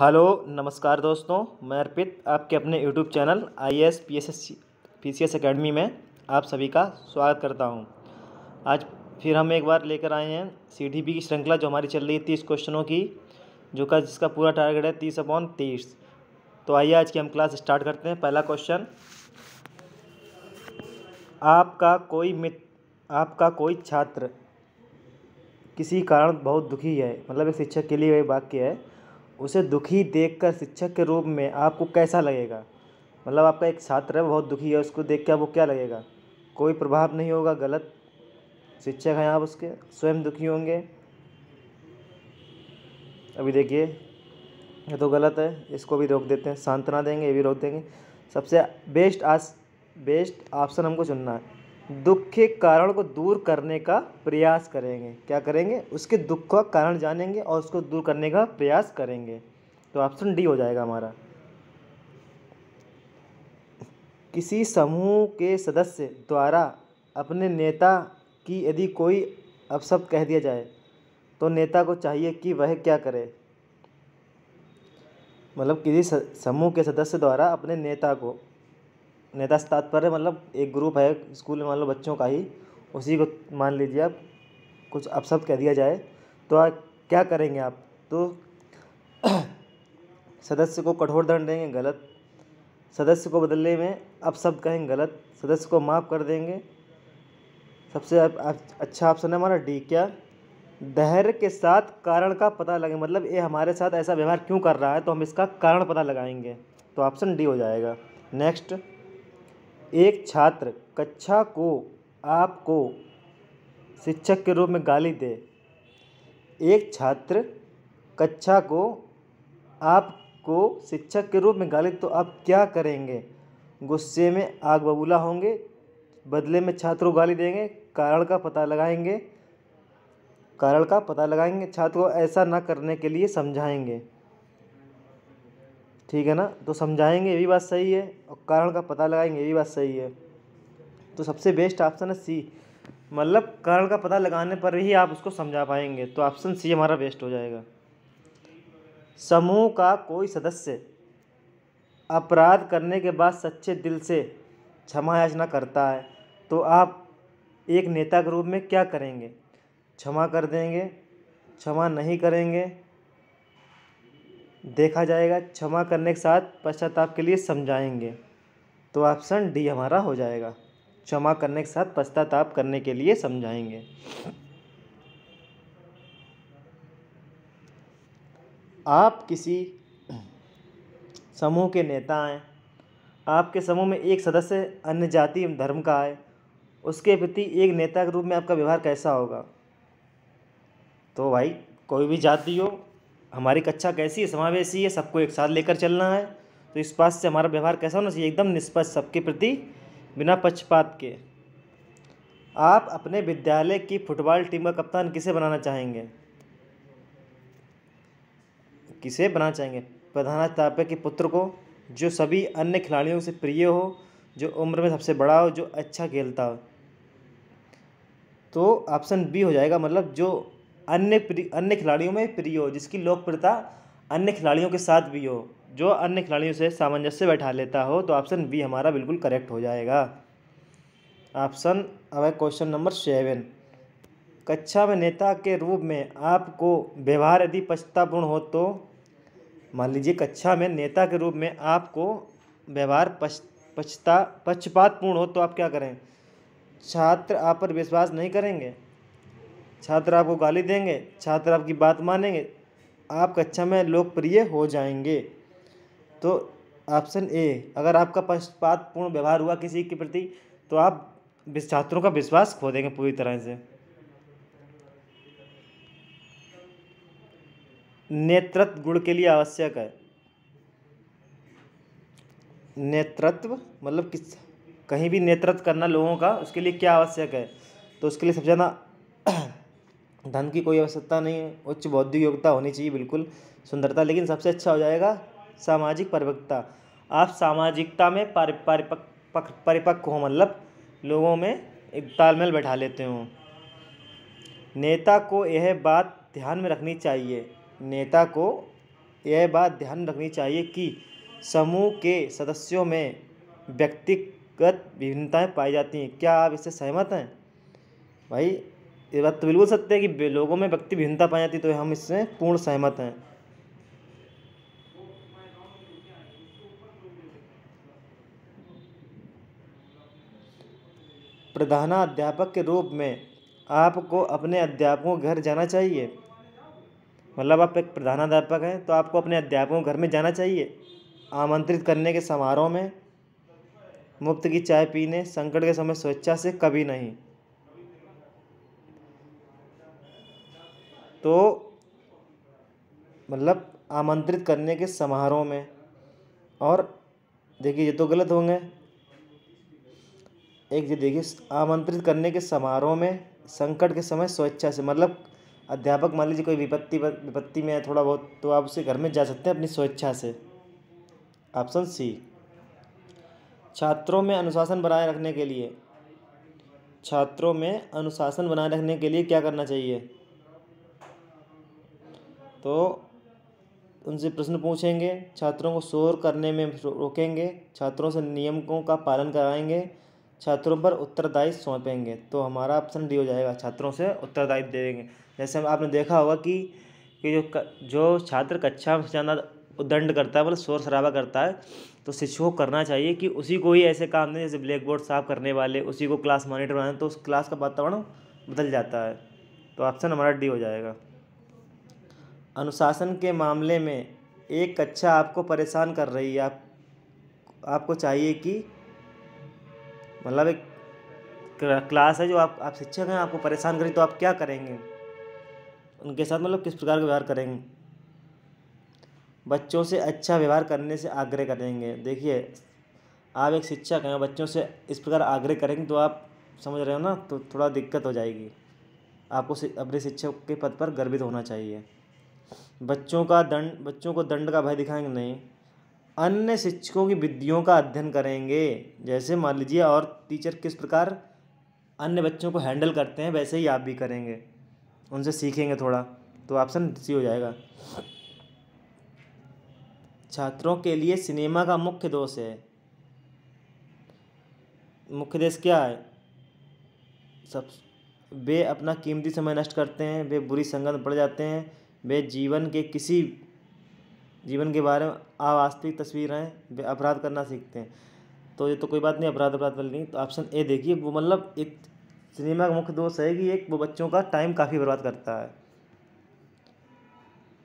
hello नमस्कार दोस्तों मैं अर्पित आपके अपने YouTube channel I S P S S P C S academy में आप सभी का स्वागत करता हूं आज फिर हम एक बार लेकर आए हैं सी डी बी की श्रृंखला जो हमारी चल रही है तीस क्वेश्चनों की जो का जिसका पूरा टारगेट है तीस अपॉन तीस तो आइए आज की हम क्लास स्टार्ट करते हैं पहला क्वेश्चन आपका कोई मित्र आपका कोई छात्र किसी कारण बहुत दुखी है मतलब एक शिक्षक के लिए वही वाक्य है उसे दुखी देखकर शिक्षक के रूप में आपको कैसा लगेगा मतलब आपका एक छात्र है बहुत दुखी है उसको देख के आपको क्या लगेगा कोई प्रभाव नहीं होगा गलत शिक्षक हैं आप उसके स्वयं दुखी होंगे अभी देखिए ये तो गलत है इसको भी रोक देते हैं सांत्वना देंगे ये भी रोक देंगे सबसे बेस्ट आज बेस्ट ऑप्शन हमको चुनना है दुख के कारण को दूर करने का प्रयास करेंगे क्या करेंगे उसके दुख का कारण जानेंगे और उसको दूर करने का प्रयास करेंगे तो ऑप्शन डी हो जाएगा हमारा किसी समूह के सदस्य द्वारा अपने नेता की यदि कोई अपशब्द कह दिया जाए तो नेता को चाहिए कि वह क्या करे मतलब किसी समूह के सदस्य द्वारा अपने नेता को नेता से तात्पर्य मतलब एक ग्रुप है स्कूल में मान लो बच्चों का ही उसी को मान लीजिए आप कुछ अपशब्द कह दिया जाए तो आप क्या करेंगे आप तो सदस्य को कठोर दंड देंगे गलत सदस्य को बदलने में अपशब्द कहेंगे गलत सदस्य को माफ़ कर देंगे सबसे आप, आप, अच्छा ऑप्शन है हमारा डी क्या धैर्य के साथ कारण का पता लगे मतलब ये हमारे साथ ऐसा व्यवहार क्यों कर रहा है तो हम इसका कारण पता लगाएंगे तो ऑप्शन डी हो जाएगा नेक्स्ट एक छात्र कक्षा को आपको शिक्षक के रूप में गाली दे एक छात्र कक्षा को आपको शिक्षक के रूप में गाली तो आप क्या करेंगे गुस्से में आग बबूला होंगे बदले में छात्र को गाली देंगे कारण का पता लगाएंगे कारण का पता लगाएंगे छात्र को ऐसा ना करने के लिए समझाएंगे ठीक है ना तो समझाएंगे ये भी बात सही है और कारण का पता लगाएंगे ये भी बात सही है तो सबसे बेस्ट ऑप्शन है सी मतलब कारण का पता लगाने पर ही आप उसको समझा पाएंगे तो ऑप्शन सी हमारा बेस्ट हो जाएगा समूह का कोई सदस्य अपराध करने के बाद सच्चे दिल से क्षमा याचना करता है तो आप एक नेता के रूप में क्या करेंगे क्षमा कर देंगे क्षमा नहीं करेंगे देखा जाएगा क्षमा करने के साथ पश्चाताप के लिए समझाएंगे तो ऑप्शन डी हमारा हो जाएगा क्षमा करने के साथ पश्चाताप करने के लिए समझाएंगे आप किसी समूह के नेता हैं आपके समूह में एक सदस्य अन्य जाति एवं धर्म का है उसके प्रति एक नेता के रूप में आपका व्यवहार कैसा होगा तो भाई कोई भी जाति हो हमारी कक्षा कैसी है समावेशी है सबको एक साथ लेकर चलना है तो इस बात से हमारा व्यवहार कैसा होना चाहिए एकदम निष्पक्ष सबके प्रति बिना पक्षपात के आप अपने विद्यालय की फुटबॉल टीम का कप्तान किसे बनाना चाहेंगे किसे बनाना चाहेंगे प्रधानाध्यापक के पुत्र को जो सभी अन्य खिलाड़ियों से प्रिय हो जो उम्र में सबसे बड़ा हो जो अच्छा खेलता हो तो ऑप्शन बी हो जाएगा मतलब जो अन्य अन्य खिलाड़ियों में प्रिय हो जिसकी लोकप्रियता अन्य खिलाड़ियों के साथ भी हो जो अन्य खिलाड़ियों से सामंजस्य बैठा लेता हो तो ऑप्शन बी हमारा बिल्कुल करेक्ट हो जाएगा ऑप्शन अब है क्वेश्चन नंबर सेवन कक्षा में नेता के रूप में आपको व्यवहार यदि पछतापूर्ण हो तो मान लीजिए कक्षा में नेता के रूप में आपको व्यवहार पछता पक्षपातपूर्ण हो तो आप क्या करें छात्र आप पर विश्वास नहीं करेंगे छात्र आपको गाली देंगे छात्र आपकी बात मानेंगे आप कक्षा में लोकप्रिय हो जाएंगे तो ऑप्शन ए अगर आपका पक्षपातपूर्ण व्यवहार हुआ किसी के प्रति तो आप छात्रों का विश्वास खो देंगे पूरी तरह से नेतृत्व गुण के लिए आवश्यक है नेतृत्व मतलब किस कहीं भी नेतृत्व करना लोगों का उसके लिए क्या आवश्यक है तो उसके लिए सबसे ज़्यादा धन की कोई आवश्यकता नहीं है उच्च बौद्धिक योग्यता होनी चाहिए बिल्कुल सुंदरता लेकिन सबसे अच्छा हो जाएगा सामाजिक परिपक्वता आप सामाजिकता में परिपक् परिपक्व हो मतलब लोगों में एक तालमेल बैठा लेते हो नेता को यह बात ध्यान में रखनी चाहिए नेता को यह बात ध्यान रखनी चाहिए कि समूह के सदस्यों में व्यक्तिगत विभिन्नताएं पाई जाती हैं क्या आप इससे सहमत हैं भाई ये बात तो बिल्कुल सत्य है कि लोगों में व्यक्ति भिन्नता पाई जाती तो हम इससे पूर्ण सहमत हैं अध्यापक के रूप में आपको अपने अध्यापकों घर जाना चाहिए मतलब आप एक प्रधानाध्यापक हैं तो आपको अपने अध्यापकों घर में जाना चाहिए आमंत्रित करने के समारोह में मुफ्त की चाय पीने संकट के समय स्वेच्छा से कभी नहीं तो मतलब आमंत्रित करने के समारोह में और देखिए ये तो गलत होंगे एक ये देखिए आमंत्रित करने के समारोह में संकट के समय स्वेच्छा से मतलब अध्यापक मान लीजिए कोई विपत्ति विपत्ति में है थोड़ा बहुत तो आप उसे घर में जा सकते हैं अपनी स्वेच्छा से ऑप्शन सी छात्रों में अनुशासन बनाए रखने के लिए छात्रों में अनुशासन बनाए रखने के लिए क्या करना चाहिए तो उनसे प्रश्न पूछेंगे छात्रों को शोर करने में रोकेंगे छात्रों से नियमों का पालन कराएंगे छात्रों पर उत्तरदायित्व सौंपेंगे तो हमारा ऑप्शन डी हो जाएगा छात्रों से उत्तरदायित्व देंगे जैसे आपने देखा होगा कि कि जो क, जो छात्र कक्षा में ज़्यादा उदंड करता है मतलब शोर शराबा करता है तो शिक्षकों को करना चाहिए कि उसी को ही ऐसे काम दें जैसे ब्लैक बोर्ड साफ करने वाले उसी को क्लास मॉनिटर बनाए तो उस क्लास का वातावरण बदल जाता है तो ऑप्शन हमारा डी हो जाएगा अनुशासन के मामले में एक कक्षा आपको परेशान कर रही है आप आपको चाहिए कि मतलब एक क्लास है जो आप आप शिक्षक हैं आपको परेशान करें तो आप क्या करेंगे उनके साथ मतलब किस प्रकार का व्यवहार करेंगे बच्चों से अच्छा व्यवहार करने से आग्रह करेंगे देखिए आप एक शिक्षक हैं बच्चों से इस प्रकार आग्रह करेंगे तो आप समझ रहे हो ना तो थोड़ा दिक्कत हो जाएगी आपको अपने शिक्षक के पद पर गर्वित होना चाहिए बच्चों का दंड बच्चों को दंड का भय दिखाएंगे नहीं अन्य शिक्षकों की विधियों का अध्ययन करेंगे जैसे मान लीजिए और टीचर किस प्रकार अन्य बच्चों को हैंडल करते हैं वैसे ही आप भी करेंगे उनसे सीखेंगे थोड़ा तो ऑप्शन सी हो जाएगा छात्रों के लिए सिनेमा का मुख्य दोष है मुख्य देश क्या है सब वे अपना कीमती समय नष्ट करते हैं वे बुरी संगत पड़ जाते हैं वे जीवन के किसी जीवन के बारे में अवास्तविक तस्वीर हैं वे अपराध करना सीखते हैं तो ये तो कोई बात नहीं अपराध अपराध वाली नहीं तो ऑप्शन ए देखिए वो मतलब एक सिनेमा का मुख्य दोष है कि एक वो बच्चों का टाइम काफ़ी बर्बाद करता है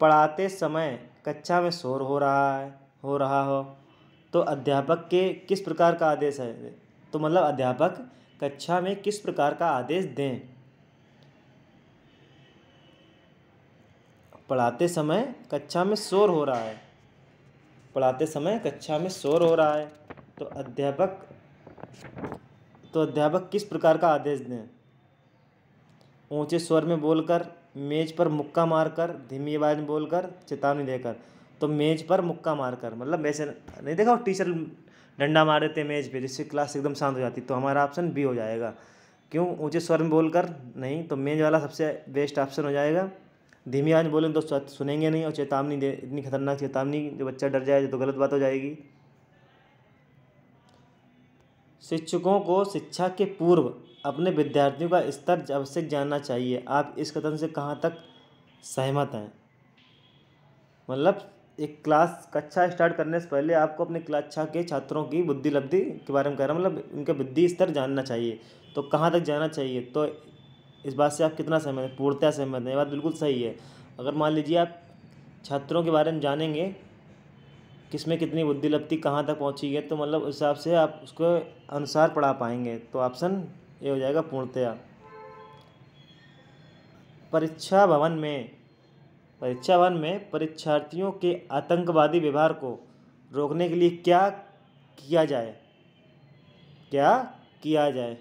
पढ़ाते समय कक्षा में शोर हो रहा है हो रहा हो तो अध्यापक के किस प्रकार का आदेश है तो मतलब अध्यापक कक्षा में किस प्रकार का आदेश दें पढ़ाते समय कक्षा में शोर हो रहा है पढ़ाते समय कक्षा में शोर हो रहा है तो अध्यापक तो अध्यापक किस प्रकार का आदेश दें ऊंचे स्वर में बोलकर मेज पर मुक्का मारकर धीमी आवाज में बोलकर चेतावनी देकर तो मेज पर मुक्का मारकर मतलब ऐसे नहीं देखा टीचर डंडा मार देते मेज पे जिससे क्लास एकदम शांत हो जाती तो हमारा ऑप्शन बी हो जाएगा क्यों ऊंचे स्वर में बोलकर नहीं तो मेज वाला सबसे बेस्ट ऑप्शन हो जाएगा धीमी आवाज़ बोलें तो सुनेंगे नहीं और चेतावनी दे इतनी खतरनाक चेतावनी जो बच्चा डर जाए तो गलत बात हो जाएगी शिक्षकों को शिक्षा के पूर्व अपने विद्यार्थियों का स्तर आवश्यक जानना चाहिए आप इस कथन से कहाँ तक सहमत हैं मतलब एक क्लास कक्षा स्टार्ट करने से पहले आपको अपने कक्षा के छात्रों की बुद्धि लब्धि के बारे में कह रहा हूँ मतलब उनके बुद्धि स्तर जानना चाहिए तो कहाँ तक जाना चाहिए तो इस बात से आप कितना सहमत हैं पूर्णतया सहमत हैं ये बात बिल्कुल सही है अगर मान लीजिए आप छात्रों के बारे में जानेंगे किस में कितनी लगती कहाँ तक पहुँची है तो मतलब उस हिसाब से आप उसको अनुसार पढ़ा पाएंगे तो ऑप्शन ये हो जाएगा पूर्णतया परीक्षा भवन में परीक्षा भवन में परीक्षार्थियों के आतंकवादी व्यवहार को रोकने के लिए क्या किया जाए क्या किया जाए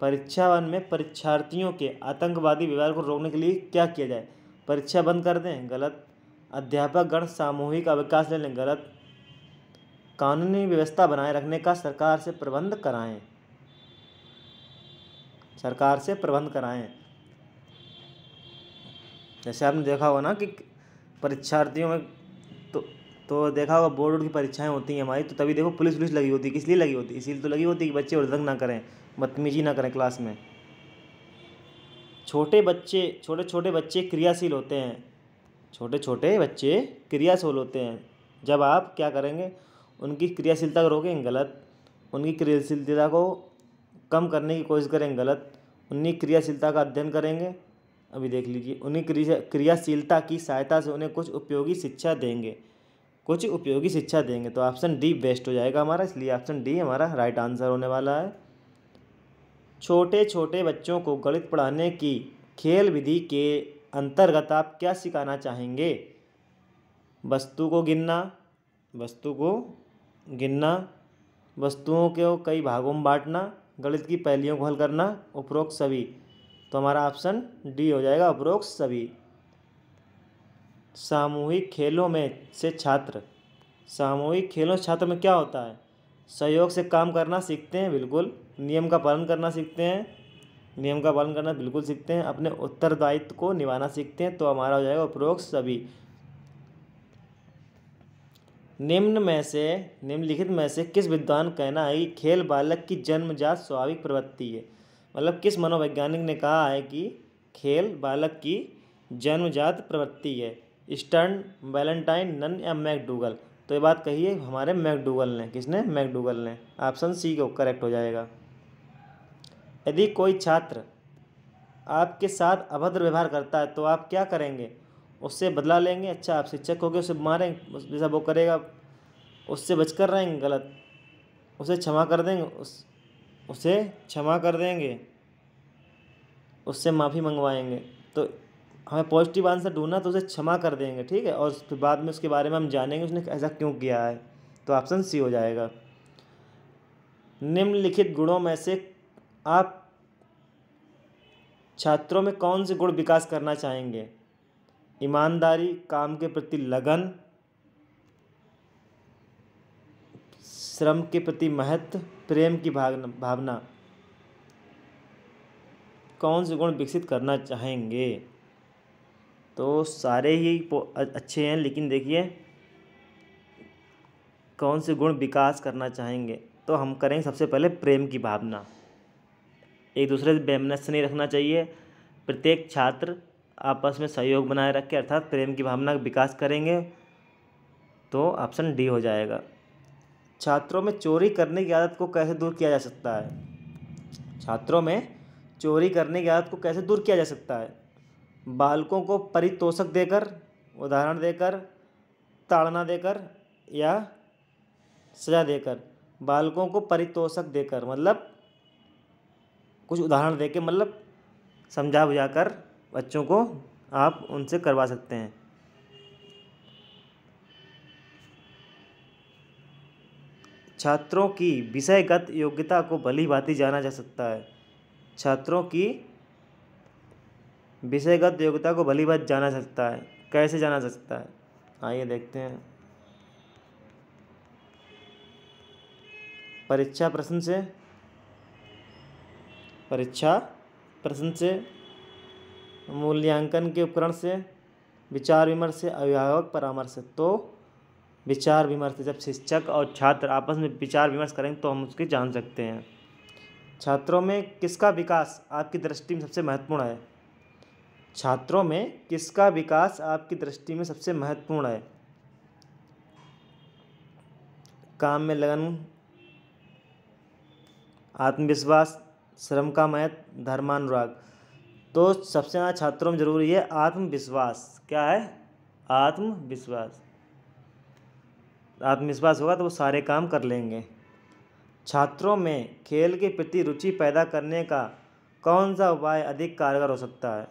परीक्षा वन में परीक्षार्थियों के आतंकवादी व्यवहार को रोकने के लिए क्या किया जाए परीक्षा बंद कर दें गलत अध्यापक गण सामूहिक अवकाश ले लें गलत कानूनी व्यवस्था बनाए रखने का सरकार से प्रबंध कराएं सरकार से प्रबंध कराएं जैसे आपने देखा होगा ना कि परीक्षार्थियों में तो तो देखा होगा बोर्ड की परीक्षाएं होती हैं हमारी तो तभी देखो पुलिस पुलिस लगी होती है किस लिए लगी होती है इसीलिए तो लगी होती है कि बच्चे उर्दंग ना करें बदतमीजी ना करें क्लास में छोटे बच्चे छोटे छोटे बच्चे क्रियाशील होते हैं छोटे छोटे बच्चे क्रियाशील होते हैं जब आप क्या करेंगे उनकी क्रियाशीलता को रोकेंगे गलत उनकी क्रियाशीलता को कम करने की कोशिश करेंगे गलत उनकी क्रियाशीलता का अध्ययन करेंगे अभी देख लीजिए उन्हीं क्रियाशीलता की सहायता से उन्हें कुछ उपयोगी शिक्षा देंगे कुछ उपयोगी शिक्षा देंगे तो ऑप्शन डी बेस्ट हो जाएगा हमारा इसलिए ऑप्शन डी हमारा राइट आंसर होने वाला है छोटे छोटे बच्चों को गणित पढ़ाने की खेल विधि के अंतर्गत आप क्या सिखाना चाहेंगे वस्तु को गिनना वस्तु को गिनना वस्तुओं के कई भागों में बांटना गणित की पहलियों को हल करना उपरोक्त सभी तो हमारा ऑप्शन डी हो जाएगा उपरोक्त सभी सामूहिक खेलों में से छात्र सामूहिक खेलों छात्र में क्या होता है सहयोग से काम करना सीखते हैं बिल्कुल नियम का पालन करना सीखते हैं नियम का पालन करना बिल्कुल सीखते हैं अपने उत्तरदायित्व को निभाना सीखते हैं तो हमारा हो जाएगा उपरोक्त सभी निम्न में से निम्नलिखित में से किस विद्वान कहना है कि खेल बालक की जन्मजात स्वाभाविक प्रवृत्ति है मतलब किस मनोवैज्ञानिक ने कहा है कि खेल बालक की जन्मजात प्रवृत्ति है स्टर्न वैलेंटाइन नन या मैकडूगल तो ये बात कही है हमारे मैकडूगल ने किसने मैकडूगल ने ऑप्शन सी को करेक्ट हो जाएगा यदि कोई छात्र आपके साथ अभद्र व्यवहार करता है तो आप क्या करेंगे उससे बदला लेंगे अच्छा आप शिक्षक होगे उसे मारेंगे जैसा वो करेगा उससे बच कर रहेंगे गलत उसे क्षमा कर देंगे उस उसे क्षमा कर देंगे उससे माफ़ी मंगवाएंगे तो हमें पॉजिटिव आंसर ढूंढना तो उसे क्षमा कर देंगे ठीक है और फिर बाद में उसके बारे में हम जानेंगे उसने ऐसा क्यों किया है तो ऑप्शन सी हो जाएगा निम्नलिखित गुणों में से आप छात्रों में कौन से गुण विकास करना चाहेंगे ईमानदारी काम के प्रति लगन श्रम के प्रति महत्व प्रेम की भावना कौन से गुण विकसित करना चाहेंगे तो सारे ही अच्छे हैं लेकिन देखिए कौन से गुण विकास करना चाहेंगे तो हम करेंगे सबसे पहले प्रेम की भावना एक दूसरे से बेमनस्य नहीं रखना चाहिए प्रत्येक छात्र आपस में सहयोग बनाए रख के अर्थात प्रेम की भावना का विकास करेंगे तो ऑप्शन डी हो जाएगा छात्रों में चोरी करने की आदत को कैसे दूर किया जा सकता है छात्रों में चोरी करने की आदत को कैसे दूर किया जा सकता है बालकों को परितोषक देकर उदाहरण देकर ताड़ना देकर या सजा देकर बालकों को परितोषक देकर मतलब कुछ उदाहरण दे के मतलब समझा बुझा कर बच्चों को आप उनसे करवा सकते हैं छात्रों की विषयगत योग्यता को भली भांति जाना जा सकता है छात्रों की विषयगत योग्यता को भली भांति जाना जा सकता है कैसे जाना जा सकता है आइए देखते हैं परीक्षा प्रश्न से परीक्षा प्रश्न से मूल्यांकन के उपकरण से विचार विमर्श से अभिभावक परामर्श तो विचार विमर्श जब शिक्षक और छात्र आपस में विचार विमर्श करेंगे तो हम उसकी जान सकते हैं छात्रों में किसका विकास आपकी दृष्टि में सबसे महत्वपूर्ण है छात्रों में किसका विकास आपकी दृष्टि में सबसे महत्वपूर्ण है काम में लगन आत्मविश्वास श्रम का महत्व धर्मानुराग तो सबसे ज़्यादा छात्रों में जरूरी है आत्मविश्वास क्या है आत्मविश्वास आत्मविश्वास होगा तो वो सारे काम कर लेंगे छात्रों में खेल के प्रति रुचि पैदा करने का कौन सा उपाय अधिक कारगर हो सकता है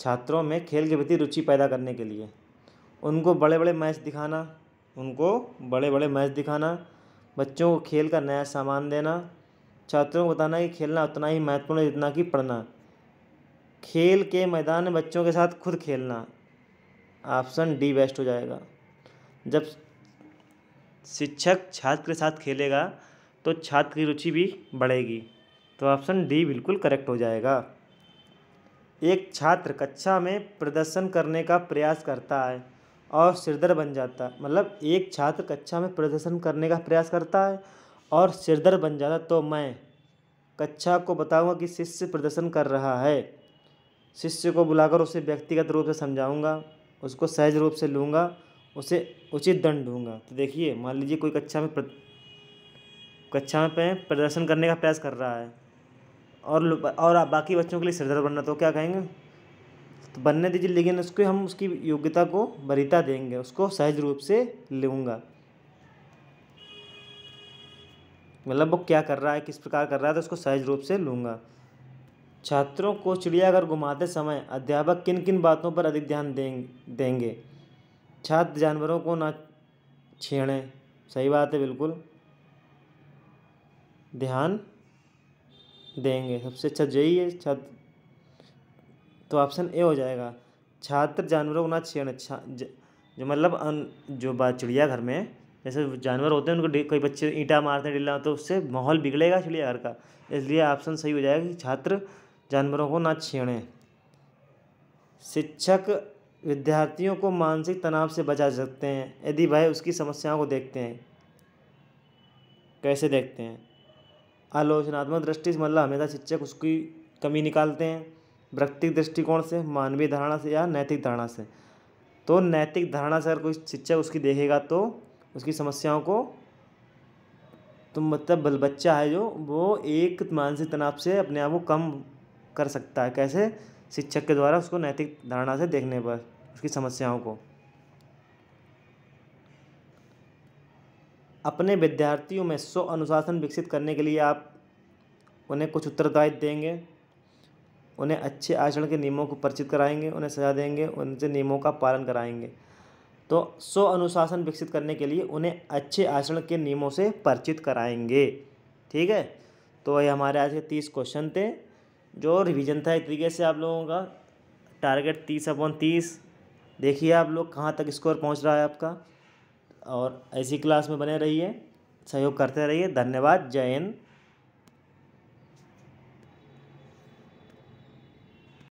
छात्रों में खेल के प्रति रुचि पैदा करने के लिए उनको बड़े बड़े मैच दिखाना उनको बड़े बड़े मैच दिखाना बच्चों को खेल का नया सामान देना छात्रों को बताना कि खेलना उतना ही महत्वपूर्ण है जितना कि पढ़ना खेल के मैदान में बच्चों के साथ खुद खेलना ऑप्शन डी बेस्ट हो जाएगा जब शिक्षक छात्र के साथ खेलेगा तो छात्र की रुचि भी बढ़ेगी तो ऑप्शन डी बिल्कुल करेक्ट हो जाएगा एक छात्र कक्षा में प्रदर्शन करने का प्रयास करता है और सिरदर बन जाता है मतलब एक छात्र कक्षा में प्रदर्शन करने का प्रयास करता है और सिरदर बन जाता तो मैं कक्षा को बताऊंगा कि शिष्य प्रदर्शन कर रहा है शिष्य को बुलाकर उसे व्यक्तिगत रूप से समझाऊंगा उसको सहज रूप से लूँगा उसे उचित दंड दूंगा तो देखिए मान लीजिए कोई कक्षा में प्र... कक्षा में प्रदर्शन करने का प्रयास कर रहा है और और बाकी बच्चों के लिए सिरदर बनना तो क्या कहेंगे तो बनने दीजिए लेकिन उसको हम उसकी योग्यता को बरीता देंगे उसको सहज रूप से लूँगा मतलब वो क्या कर रहा है किस प्रकार कर रहा है तो उसको सहज रूप से लूँगा छात्रों को चिड़ियाघर घुमाते समय अध्यापक किन किन बातों पर अधिक ध्यान दें देंगे छात्र जानवरों को ना छेड़ें सही बात है बिल्कुल ध्यान देंगे सबसे अच्छा तो यही है छात्र तो ऑप्शन ए हो जाएगा छात्र जानवरों को ना छेड़ छा, जो मतलब अन, जो बात चिड़ियाघर में जैसे जानवर होते हैं उनको कोई बच्चे ईंटा मारते हैं डिल्ला तो उससे माहौल बिगड़ेगा चिड़ियाघर का इसलिए ऑप्शन सही हो जाएगा कि छात्र जानवरों को ना छेड़ें शिक्षक विद्यार्थियों को मानसिक तनाव से बचा सकते हैं यदि वह उसकी समस्याओं को देखते हैं कैसे देखते हैं आलोचनात्मक दृष्टि से मतलब हमेशा शिक्षक उसकी कमी निकालते हैं व्यक्तिक दृष्टिकोण से मानवीय धारणा से या नैतिक धारणा से तो नैतिक धारणा से अगर कोई शिक्षक उसकी देखेगा तो उसकी समस्याओं को तो मतलब बच्चा है जो वो एक मानसिक तनाव से अपने आप को कम कर सकता है कैसे शिक्षक के द्वारा उसको नैतिक धारणा से देखने पर उसकी समस्याओं को अपने विद्यार्थियों में स्व अनुशासन विकसित करने के लिए आप उन्हें कुछ उत्तरदायित्व देंगे उन्हें अच्छे आचरण के नियमों को परिचित कराएंगे उन्हें सजा देंगे उनसे नियमों का पालन कराएंगे तो स्व अनुशासन विकसित करने के लिए उन्हें अच्छे आचरण के नियमों से परिचित कराएंगे ठीक है तो ये हमारे आज के तीस क्वेश्चन थे जो रिवीजन था एक तरीके से आप लोगों का टारगेट तीस अपॉन तीस देखिए आप लोग कहाँ तक स्कोर पहुँच रहा है आपका और ऐसी क्लास में बने रहिए सहयोग करते रहिए धन्यवाद जय हिंद